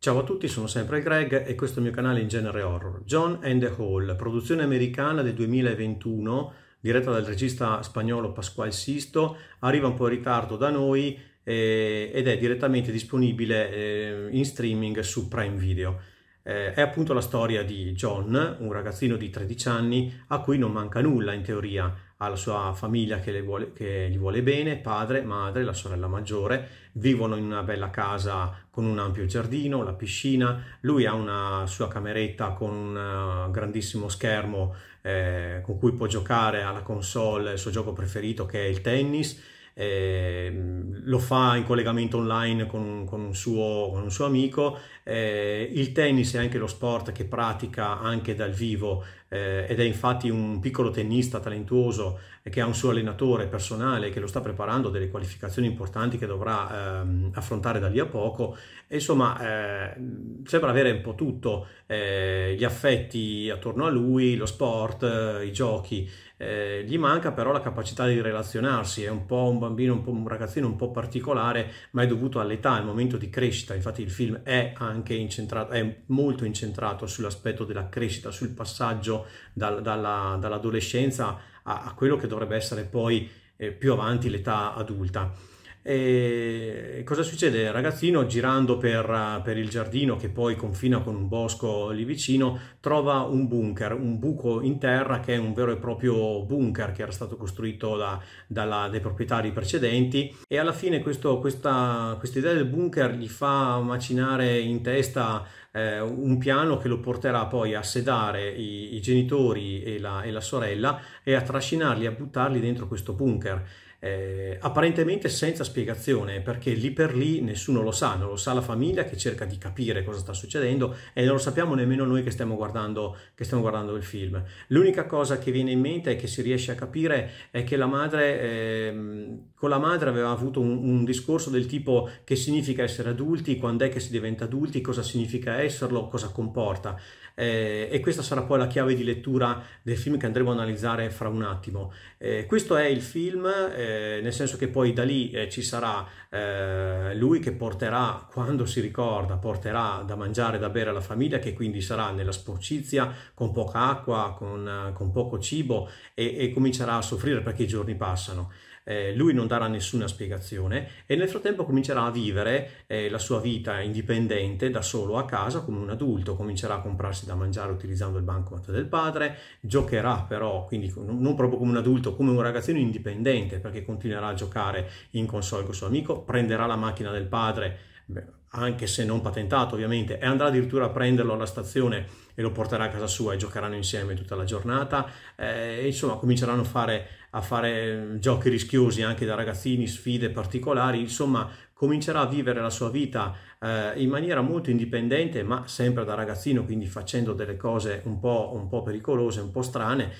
Ciao a tutti, sono sempre Greg e questo è il mio canale in genere horror. John and the Hall, produzione americana del 2021, diretta dal regista spagnolo Pasquale Sisto, arriva un po' in ritardo da noi eh, ed è direttamente disponibile eh, in streaming su Prime Video. Eh, è appunto la storia di John, un ragazzino di 13 anni a cui non manca nulla in teoria, alla sua famiglia che, vuole, che, gli vuole bene, padre, madre, la sorella maggiore, vivono in una bella casa con un ampio giardino, la piscina, lui ha una sua cameretta con un eh, grandissimo schermo eh, con cui può giocare alla console il suo gioco preferito che è il tennis, eh, lo fa in collegamento online con, con, un, suo, con un, suo, amico. Eh, il tennis è anche lo sport che pratica anche dal vivo eh, ed è infatti un piccolo tennista talentuoso che ha un suo allenatore personale che lo sta preparando delle qualificazioni importanti che dovrà ehm, affrontare da lì a poco. E, insomma, eh, sembra avere un po' tutto, eh, gli affetti attorno a lui, lo sport, eh, i giochi eh, gli manca però la capacità di relazionarsi, è un po' un bambino, un, po un ragazzino un po' particolare, ma è dovuto all'età, al momento di crescita, infatti il film è anche incentrato, è molto incentrato sull'aspetto della crescita, sul passaggio dal, dalla, dall'adolescenza a, a, quello che dovrebbe essere poi eh, più avanti l'età adulta. E cosa succede? Il ragazzino girando per, per, il giardino che poi confina con un bosco lì vicino trova un bunker, un buco in terra che è un vero e proprio bunker che era stato costruito da, dalla, dai proprietari precedenti e alla fine questo, questa questa idea del bunker gli fa macinare in testa eh, un piano che lo porterà poi a sedare i, i genitori e la, e la sorella e a trascinarli, a buttarli dentro questo bunker eh, apparentemente senza spiegazione, perché lì per lì nessuno lo sa, non lo sa la famiglia che cerca di capire cosa sta succedendo e non lo sappiamo nemmeno noi che stiamo guardando, che stiamo guardando il film. L'unica cosa che viene in mente e che si riesce a capire è che la madre, eh, con la madre aveva avuto un, un, discorso del tipo che significa essere adulti, quando è che si diventa adulti, cosa significa esserlo, cosa comporta. Eh, e questa sarà poi la chiave di lettura del film che andremo a analizzare fra un attimo. Eh, questo è il film eh, eh, nel senso che poi da lì eh, ci sarà eh, lui che porterà, quando si ricorda, porterà da mangiare e da bere alla famiglia, che quindi sarà nella sporcizia, con poca acqua, con, eh, con poco cibo e, e comincerà a soffrire perché i giorni passano eh, lui non darà nessuna spiegazione e nel frattempo comincerà a vivere eh, la sua vita indipendente da solo a casa come un adulto, comincerà a comprarsi da mangiare utilizzando il bancomat del padre, giocherà però, quindi non proprio come un adulto, come un ragazzino indipendente perché continuerà a giocare in console con suo amico, prenderà la macchina del padre, beh, anche se non patentato ovviamente, e andrà addirittura a prenderlo alla stazione e lo porterà a casa sua e giocheranno insieme tutta la giornata, eh, insomma cominceranno a fare a fare mm, giochi rischiosi anche da ragazzini, sfide particolari, insomma comincerà a vivere la sua vita eh, in maniera molto indipendente ma sempre da ragazzino, quindi facendo delle cose un po', un po pericolose, un po' strane,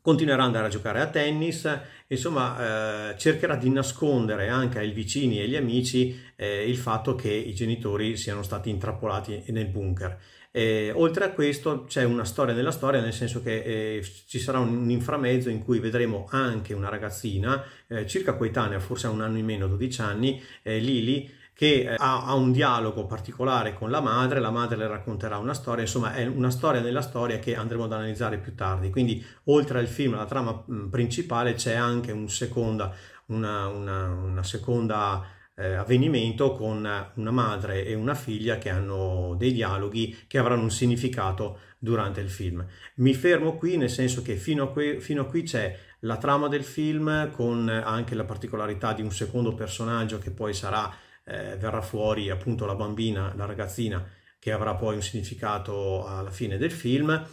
continuerà ad andare a giocare a tennis, insomma eh, cercherà di nascondere anche ai vicini e agli amici eh, il fatto che i genitori siano stati intrappolati nel bunker. Eh, oltre a questo c'è una storia nella storia, nel senso che eh, ci sarà un, un, inframezzo in cui vedremo anche una ragazzina, eh, circa coetanea, forse a un anno in meno, 12 anni, eh, Lili, che eh, ha, ha, un dialogo particolare con la madre, la madre le racconterà una storia, insomma è una storia nella storia che andremo ad analizzare più tardi. Quindi oltre al film, alla trama mh, principale, c'è anche un seconda, una, una, una seconda eh, avvenimento con una madre e una figlia che hanno dei dialoghi che avranno un significato durante il film. Mi fermo qui nel senso che fino a qui, fino a qui c'è la trama del film con anche la particolarità di un secondo personaggio che poi sarà, eh, verrà fuori appunto la bambina, la ragazzina che avrà poi un significato alla fine del film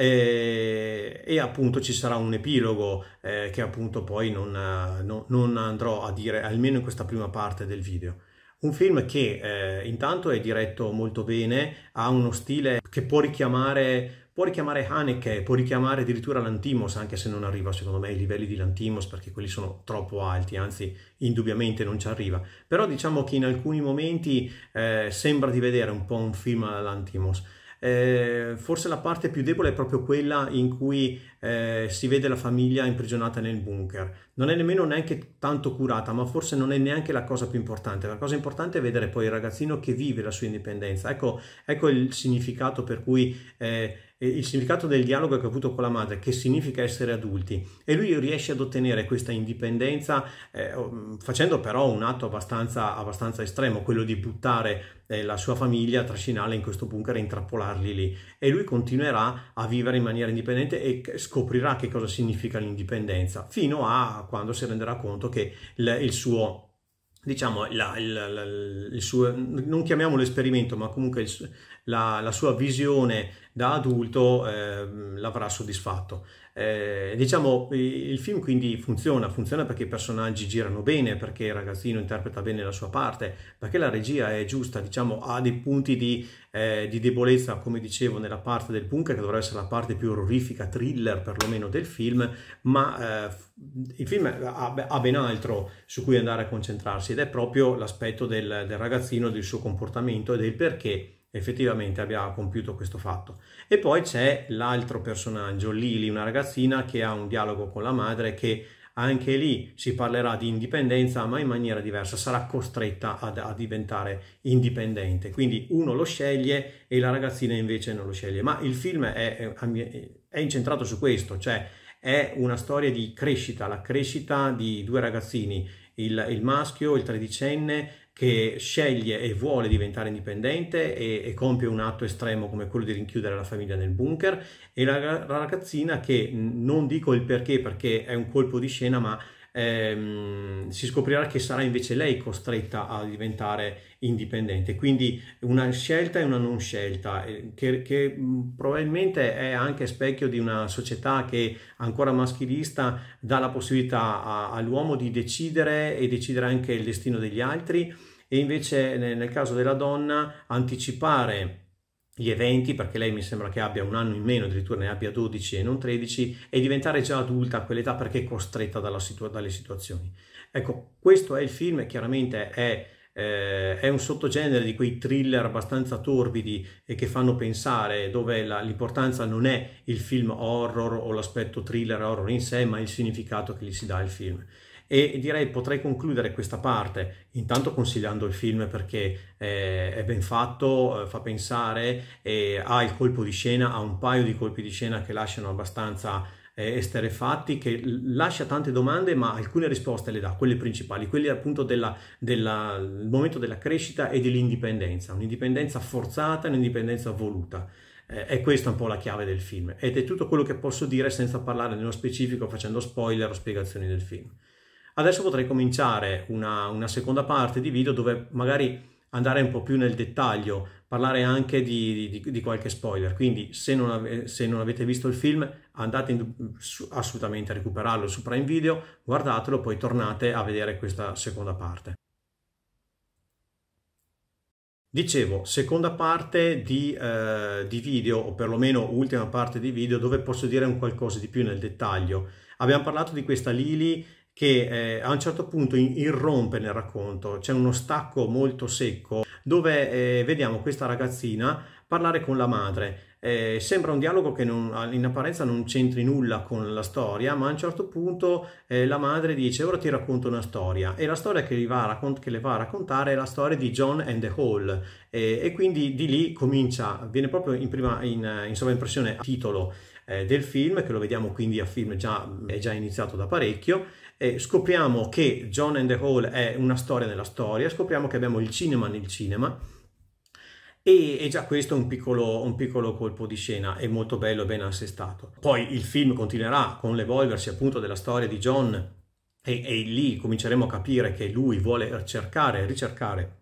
e, eh, e appunto ci sarà un epilogo eh, che appunto poi non, eh, non, non, andrò a dire almeno in questa prima parte del video. Un film che eh, intanto è diretto molto bene, ha uno stile che può richiamare può richiamare Haneke, può richiamare addirittura l'Antimos, anche se non arriva secondo me ai livelli di l'Antimos perché quelli sono troppo alti, anzi indubbiamente non ci arriva. Però diciamo che in alcuni momenti eh, sembra di vedere un po' un film all'Antimos. Eh, forse la parte più debole è proprio quella in cui eh, si vede la famiglia imprigionata nel bunker. Non è nemmeno neanche tanto curata, ma forse non è neanche la cosa più importante. La cosa importante è vedere poi il ragazzino che vive la sua indipendenza. Ecco, ecco il significato per cui... Eh, il significato del dialogo che ha avuto con la madre, che significa essere adulti, e lui riesce ad ottenere questa indipendenza eh, mm, facendo però un atto abbastanza, abbastanza estremo, quello di buttare eh, la sua famiglia, trascinarla in questo bunker e intrappolarli lì. E lui continuerà a vivere in maniera indipendente e scoprirà che cosa significa l'indipendenza, fino a quando si renderà conto che il, il suo diciamo, la, il, la, il suo, non chiamiamolo esperimento, ma comunque il, la, la sua visione da adulto eh, l'avrà soddisfatto. Eh, diciamo, il film quindi funziona, funziona perché i personaggi girano bene, perché il ragazzino interpreta bene la sua parte, perché la regia è giusta, diciamo, ha dei punti di, eh, di debolezza, come dicevo, nella parte del bunker, che dovrebbe essere la parte più orrorifica, thriller perlomeno del film, ma eh, il film ha, ha, ben altro su cui andare a concentrarsi ed è proprio l'aspetto del, del ragazzino, del suo comportamento e del perché effettivamente abbia compiuto questo fatto. E poi c'è l'altro personaggio, Lily, una ragazzina che ha un dialogo con la madre che anche lì si parlerà di indipendenza ma in maniera diversa, sarà costretta ad, a diventare indipendente. Quindi uno lo sceglie e la ragazzina invece non lo sceglie. Ma il film è, è, è incentrato su questo, cioè è una storia di crescita, la crescita di due ragazzini, il, il maschio, il tredicenne, che sceglie e vuole diventare indipendente e, e, compie un atto estremo come quello di rinchiudere la famiglia nel bunker e la, la ragazzina che non dico il perché perché è un colpo di scena ma ehm, si scoprirà che sarà invece lei costretta a diventare indipendente quindi una scelta e una non scelta eh, che, che mm, probabilmente è anche specchio di una società che ancora maschilista dà la possibilità a, all'uomo di decidere e decidere anche il destino degli altri e invece nel caso della donna anticipare gli eventi, perché lei mi sembra che abbia un anno in meno, addirittura ne abbia 12 e non 13, e diventare già adulta a quell'età perché è costretta situa- dalle situazioni. Ecco, questo è il film, chiaramente è, eh, è un sottogenere di quei thriller abbastanza torbidi e che fanno pensare, dove la, l'importanza non è il film horror o l'aspetto thriller horror in sé, ma il significato che gli si dà al film. E direi potrei concludere questa parte intanto consigliando il film perché eh, è ben fatto, eh, fa pensare, eh, ha il colpo di scena, ha un paio di colpi di scena che lasciano abbastanza eh, esterefatti che lascia tante domande ma alcune risposte le dà, quelle principali, quelle appunto del momento della crescita e dell'indipendenza, un'indipendenza forzata, un'indipendenza voluta. Eh, è questa un po' la chiave del film ed è tutto quello che posso dire senza parlare nello specifico facendo spoiler o spiegazioni del film. Adesso potrei cominciare una, una seconda parte di video dove magari andare un po' più nel dettaglio, parlare anche di, di, di qualche spoiler. Quindi, se non, ave, se non, avete visto il film, andate in, su, assolutamente a recuperarlo su Prime Video, guardatelo, poi tornate a vedere questa seconda parte. Dicevo, seconda parte di, eh, di video, o perlomeno ultima parte di video, dove posso dire un qualcosa di più nel dettaglio. Abbiamo parlato di questa Lily che eh, a un certo punto irrompe nel racconto, c'è uno stacco molto secco dove eh, vediamo questa ragazzina parlare con la madre. Eh, sembra un dialogo che non, in apparenza non c'entri nulla con la storia, ma a un certo punto eh, la madre dice ora ti racconto una storia e la storia che, raccont- che le va a raccontare è la storia di John and the Hall e quindi di lì comincia, viene proprio in, prima, in, in sovraimpressione a titolo eh, del film, che lo vediamo quindi a film già, è già iniziato da parecchio eh, scopriamo che John and the Hall è una storia nella storia, scopriamo che abbiamo il cinema nel cinema e, e già questo è un piccolo, un piccolo, colpo di scena, è molto bello e ben assestato. Poi il film continuerà con l'evolversi appunto della storia di John e, e lì cominceremo a capire che lui vuole cercare, ricercare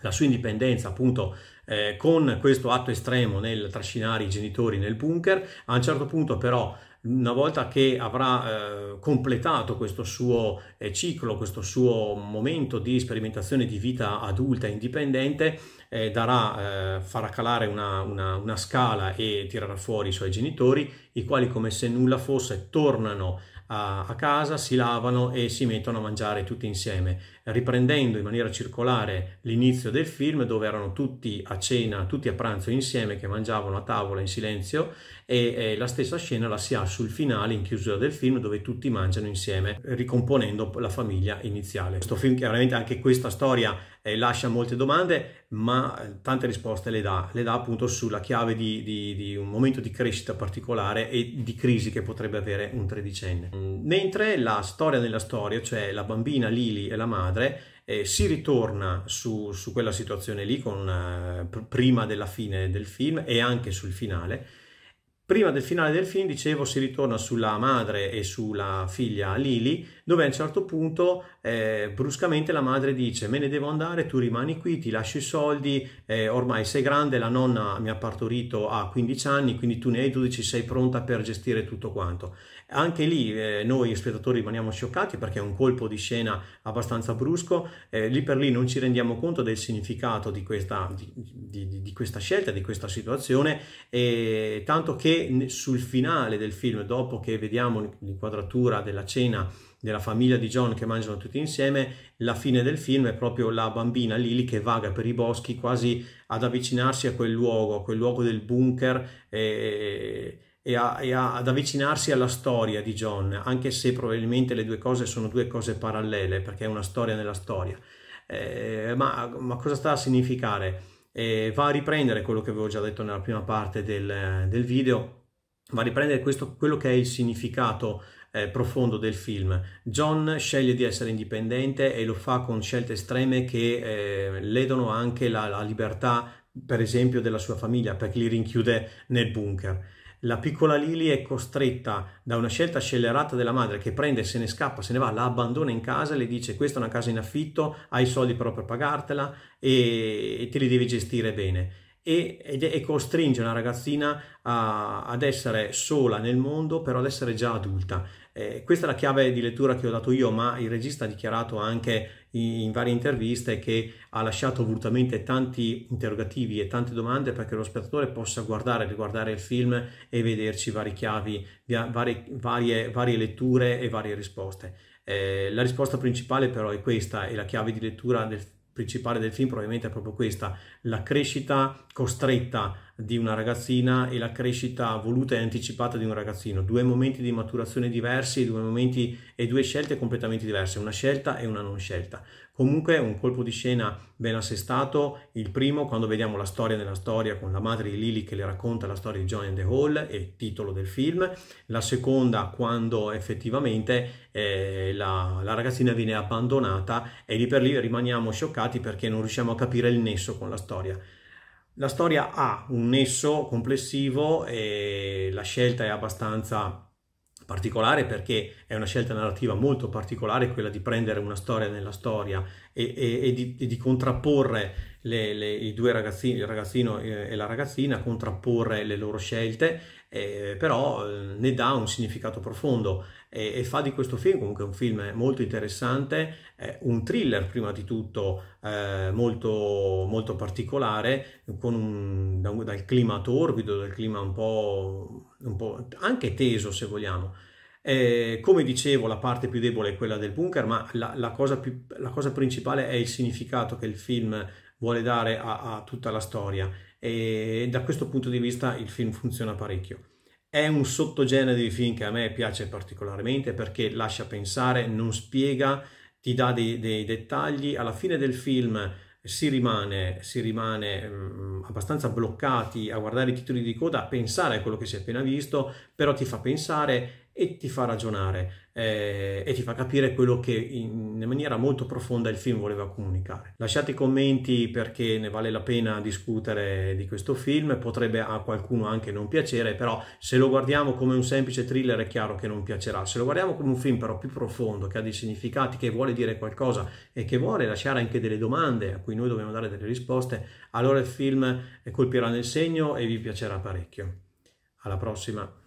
la sua indipendenza appunto eh, con questo atto estremo nel trascinare i genitori nel bunker, a un certo punto però una volta che avrà eh, completato questo suo eh, ciclo, questo suo momento di sperimentazione di vita adulta indipendente, eh, darà, eh, farà calare una, una, una scala e tirerà fuori i suoi genitori, i quali come se nulla fosse tornano a, a casa, si lavano e si mettono a mangiare tutti insieme riprendendo in maniera circolare l'inizio del film dove erano tutti a cena, tutti a pranzo insieme che mangiavano a tavola in silenzio e, e la stessa scena la si ha sul finale in chiusura del film dove tutti mangiano insieme ricomponendo la famiglia iniziale. Questo film chiaramente anche questa storia eh, lascia molte domande ma eh, tante risposte le dà, le dà appunto sulla chiave di, di, di un momento di crescita particolare e di crisi che potrebbe avere un tredicenne. Mm, mentre la storia nella storia, cioè la bambina Lily e la madre, madre, eh, si ritorna su, su, quella situazione lì con, eh, pr- prima della fine del film e anche sul finale Prima del finale del film, dicevo, si ritorna sulla madre e sulla figlia Lily, dove a un certo punto eh, bruscamente la madre dice me ne devo andare, tu rimani qui, ti lascio i soldi, eh, ormai sei grande, la nonna mi ha partorito a 15 anni, quindi tu ne hai 12, sei pronta per gestire tutto quanto. Anche lì eh, noi spettatori rimaniamo scioccati perché è un colpo di scena abbastanza brusco, eh, lì per lì non ci rendiamo conto del significato di questa, di, di, di questa scelta, di questa situazione, e tanto che sul finale del film, dopo che vediamo l'inquadratura della cena della famiglia di John che mangiano tutti insieme, la fine del film è proprio la bambina Lily che vaga per i boschi quasi ad avvicinarsi a quel luogo, a quel luogo del bunker e, e, a, e a, ad avvicinarsi alla storia di John, anche se probabilmente le due cose sono due cose parallele perché è una storia nella storia. Eh, ma, ma cosa sta a significare? eh, va a riprendere quello che avevo già detto nella prima parte del, del video, va a riprendere questo, quello che è il significato eh, profondo del film. John sceglie di essere indipendente e lo fa con scelte estreme che eh, ledono anche la, la libertà, per esempio, della sua famiglia, perché li rinchiude nel bunker la piccola Lily è costretta da una scelta scellerata della madre che prende, se ne scappa, se ne va, la abbandona in casa, le dice questa è una casa in affitto, hai i soldi però per pagartela e, e te li devi gestire bene. E, e costringe una ragazzina a, ad essere sola nel mondo, però ad essere già adulta. Eh, questa è la chiave di lettura che ho dato io, ma il regista ha dichiarato anche in, in varie interviste che ha lasciato volutamente tanti interrogativi e tante domande perché lo spettatore possa guardare, riguardare il film e vederci varie chiavi, via, varie, varie, varie letture e varie risposte. Eh, la risposta principale però è questa, e la chiave di lettura del, principale del film probabilmente è proprio questa, la crescita costretta di una ragazzina e la crescita voluta e anticipata di un ragazzino, due momenti di maturazione diversi, due momenti e due scelte completamente diverse, una scelta e una non scelta. Comunque un colpo di scena ben assestato, il primo quando vediamo la storia della storia con la madre di Lily che le racconta la storia di John and the Hall e titolo del film, la seconda quando effettivamente eh, la, la ragazzina viene abbandonata e lì per lì rimaniamo scioccati perché non riusciamo a capire il nesso con la storia. La storia ha un nesso complessivo e la scelta è abbastanza particolare perché è una scelta narrativa molto particolare quella di prendere una storia nella storia e, e, e, di, e di, contrapporre le, le, i due ragazzini, il ragazzino eh, e la ragazzina, contrapporre le loro scelte eh, però eh, ne dà un significato profondo e, e, fa di questo film comunque un film molto interessante, eh, un thriller prima di tutto eh, molto, molto particolare, con un, da, dal clima torbido, dal clima un po', un po' anche teso se vogliamo. Eh, come dicevo, la parte più debole è quella del bunker, ma la, la, cosa più, la, cosa principale è il significato che il film vuole dare a, a tutta la storia e da questo punto di vista il film funziona parecchio. È un sottogenere di film che a me piace particolarmente perché lascia pensare, non spiega, ti dà dei, dei dettagli. Alla fine del film si rimane, si rimane um, abbastanza bloccati a guardare i titoli di coda, a pensare a quello che si è appena visto, però ti fa pensare e ti fa ragionare eh, e ti fa capire quello che in, in maniera molto profonda il film voleva comunicare. Lasciate i commenti perché ne vale la pena discutere di questo film, potrebbe a qualcuno anche non piacere, però se lo guardiamo come un semplice thriller è chiaro che non piacerà, se lo guardiamo come un film però più profondo, che ha dei significati, che vuole dire qualcosa e che vuole lasciare anche delle domande a cui noi dobbiamo dare delle risposte, allora il film colpirà nel segno e vi piacerà parecchio. Alla prossima!